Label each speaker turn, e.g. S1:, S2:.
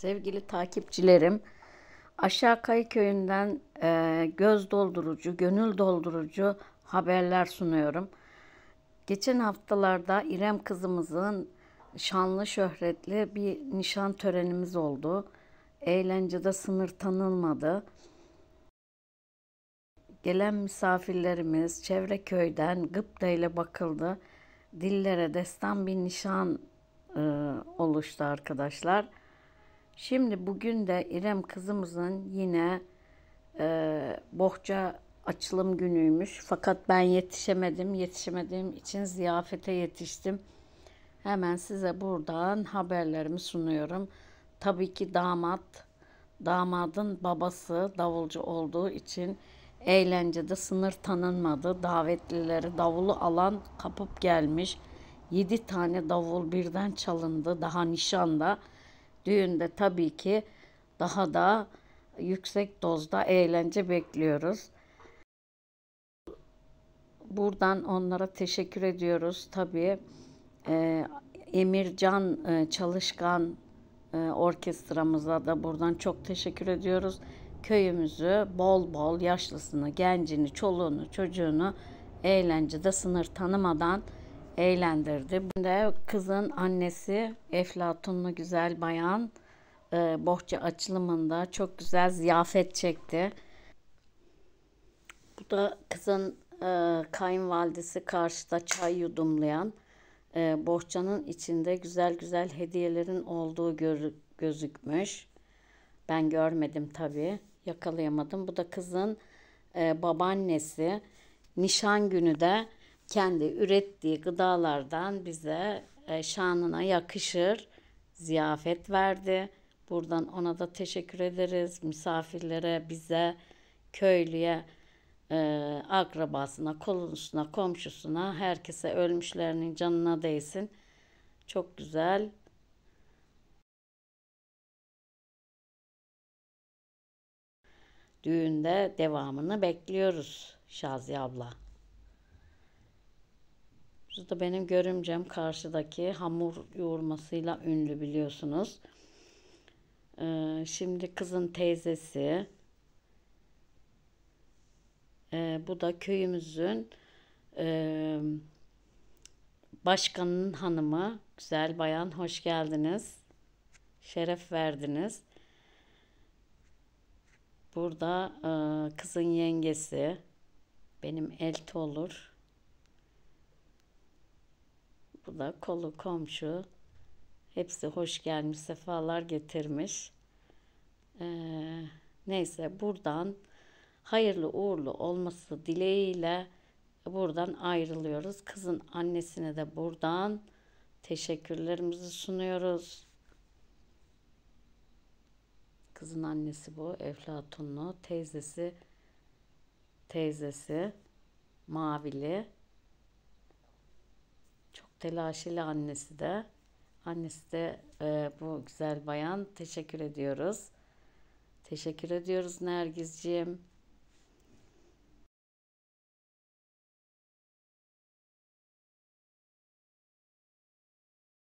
S1: Sevgili takipçilerim, Aşağı Kayı Köyü'nden e, göz doldurucu, gönül doldurucu haberler sunuyorum. Geçen haftalarda İrem kızımızın şanlı şöhretli bir nişan törenimiz oldu. Eğlencede sınır tanılmadı. Gelen misafirlerimiz çevre köyden gıpta ile bakıldı. Dillere destan bir nişan e, oluştu arkadaşlar. Şimdi bugün de İrem kızımızın yine e, bohça açılım günüymüş. Fakat ben yetişemedim. Yetişemediğim için ziyafete yetiştim. Hemen size buradan haberlerimi sunuyorum. Tabii ki damat, damadın babası davulcu olduğu için eğlencede sınır tanınmadı. Davetlileri davulu alan kapıp gelmiş. 7 tane davul birden çalındı daha nişanda düğünde tabii ki daha da yüksek dozda eğlence bekliyoruz. Buradan onlara teşekkür ediyoruz. Tabii e, Emircan e, Çalışkan e, orkestramıza da buradan çok teşekkür ediyoruz. Köyümüzü bol bol yaşlısını, gencini, çoluğunu, çocuğunu eğlencede sınır tanımadan eğlendirdi. Bunda kızın annesi Eflatunlu güzel bayan e, bohça açılımında çok güzel ziyafet çekti. Bu da kızın e, kayınvalidesi karşıda çay yudumlayan e, bohçanın içinde güzel güzel hediyelerin olduğu gör, gözükmüş. Ben görmedim tabii. Yakalayamadım. Bu da kızın e, babaannesi. Nişan günü de kendi ürettiği gıdalardan bize e, şanına yakışır ziyafet verdi. Buradan ona da teşekkür ederiz. Misafirlere, bize, köylüye, e, akrabasına, kolunusuna, komşusuna, herkese ölmüşlerinin canına değsin. Çok güzel düğünde devamını bekliyoruz Şazi abla. Bu da benim görümcem karşıdaki hamur yoğurmasıyla ünlü biliyorsunuz. Ee, şimdi kızın teyzesi. Ee, bu da köyümüzün e, ee, başkanın hanımı. Güzel bayan hoş geldiniz. Şeref verdiniz. Burada e, kızın yengesi benim elti olur. abla, kolu, komşu hepsi hoş gelmiş, sefalar getirmiş. Ee, neyse buradan hayırlı uğurlu olması dileğiyle buradan ayrılıyoruz. Kızın annesine de buradan teşekkürlerimizi sunuyoruz. Kızın annesi bu Eflatunlu, teyzesi teyzesi Mavili telaşeli annesi de. Annesi de e, bu güzel bayan. Teşekkür ediyoruz. Teşekkür ediyoruz Nergizciğim.